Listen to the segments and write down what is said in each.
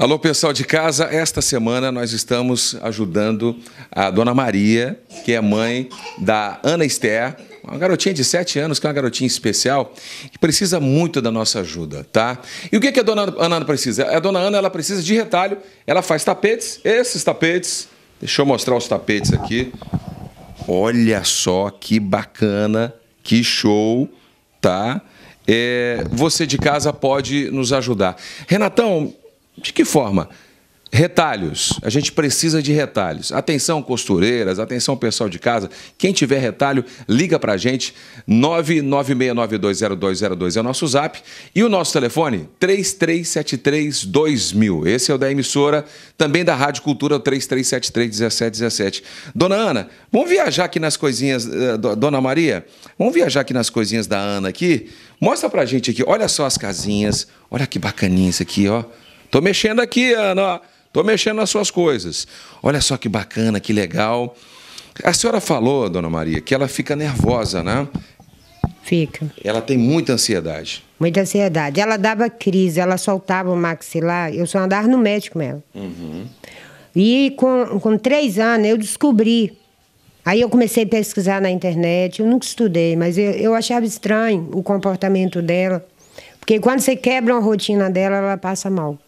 Alô, pessoal de casa. Esta semana nós estamos ajudando a dona Maria, que é mãe da Ana Esther, uma garotinha de 7 anos, que é uma garotinha especial, que precisa muito da nossa ajuda, tá? E o que, que a dona Ana precisa? A dona Ana ela precisa de retalho, ela faz tapetes, esses tapetes. Deixa eu mostrar os tapetes aqui. Olha só que bacana, que show, tá? É, você de casa pode nos ajudar. Renatão, de que forma? Retalhos. A gente precisa de retalhos. Atenção, costureiras, atenção, pessoal de casa. Quem tiver retalho, liga para a gente. 996920202 é o nosso zap. E o nosso telefone, 3373-2000. Esse é o da emissora, também da Rádio Cultura, 3373-1717. Dona Ana, vamos viajar aqui nas coisinhas. Eh, Dona Maria, vamos viajar aqui nas coisinhas da Ana aqui. Mostra para a gente aqui. Olha só as casinhas. Olha que bacaninha isso aqui, ó. Estou mexendo aqui, Ana. Estou mexendo nas suas coisas. Olha só que bacana, que legal. A senhora falou, dona Maria, que ela fica nervosa, né? Fica. Ela tem muita ansiedade. Muita ansiedade. Ela dava crise, ela soltava o maxilar. Eu só andava no médico mesmo. Uhum. E com, com três anos eu descobri. Aí eu comecei a pesquisar na internet. Eu nunca estudei, mas eu, eu achava estranho o comportamento dela. Porque quando você quebra uma rotina dela, ela passa mal.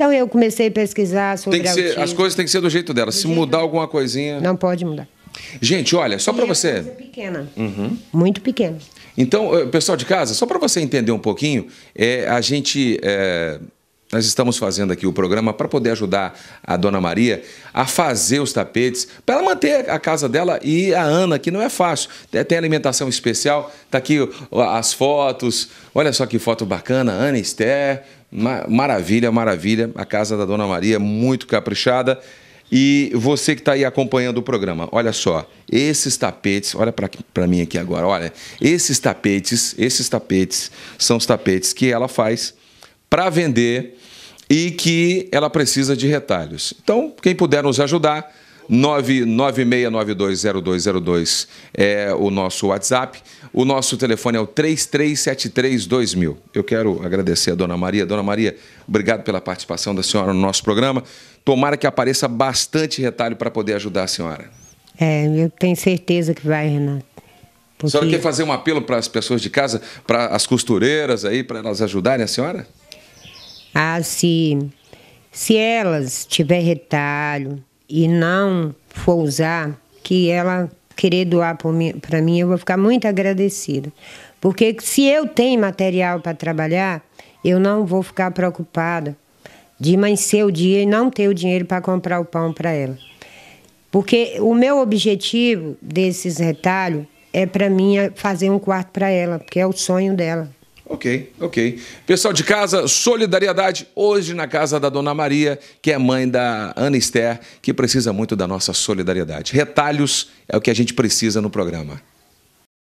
Então eu comecei a pesquisar sobre tem que ser, As coisas têm que ser do jeito dela. Do Se jeito mudar alguma coisinha. Não pode mudar. Gente, olha, só para você. É pequena. Uhum. Muito pequena. Então, eh, pessoal de casa, só para você entender um pouquinho, é, a gente. É nós estamos fazendo aqui o programa para poder ajudar a dona Maria a fazer os tapetes, para ela manter a casa dela e a Ana, que não é fácil. Tem alimentação especial, Está aqui as fotos. Olha só que foto bacana, Ana Esther. Maravilha, maravilha. A casa da dona Maria, muito caprichada. E você que está aí acompanhando o programa, olha só, esses tapetes, olha para mim aqui agora, olha, esses tapetes, esses tapetes são os tapetes que ela faz para vender e que ela precisa de retalhos. Então, quem puder nos ajudar, 996920202 é o nosso WhatsApp. O nosso telefone é o 33732000. Eu quero agradecer a Dona Maria. Dona Maria, obrigado pela participação da senhora no nosso programa. Tomara que apareça bastante retalho para poder ajudar a senhora. É, eu tenho certeza que vai, Renato. Porque... A senhora quer fazer um apelo para as pessoas de casa, para as costureiras aí, para elas ajudarem a senhora? Ah, se, se elas tiver retalho e não for usar, que ela querer doar para mim, eu vou ficar muito agradecida. Porque se eu tenho material para trabalhar, eu não vou ficar preocupada de amanhecer o dia e não ter o dinheiro para comprar o pão para ela. Porque o meu objetivo desses retalhos é para mim é fazer um quarto para ela, porque é o sonho dela. Ok, ok. Pessoal de casa, solidariedade hoje na casa da Dona Maria, que é mãe da Ana Esther, que precisa muito da nossa solidariedade. Retalhos é o que a gente precisa no programa.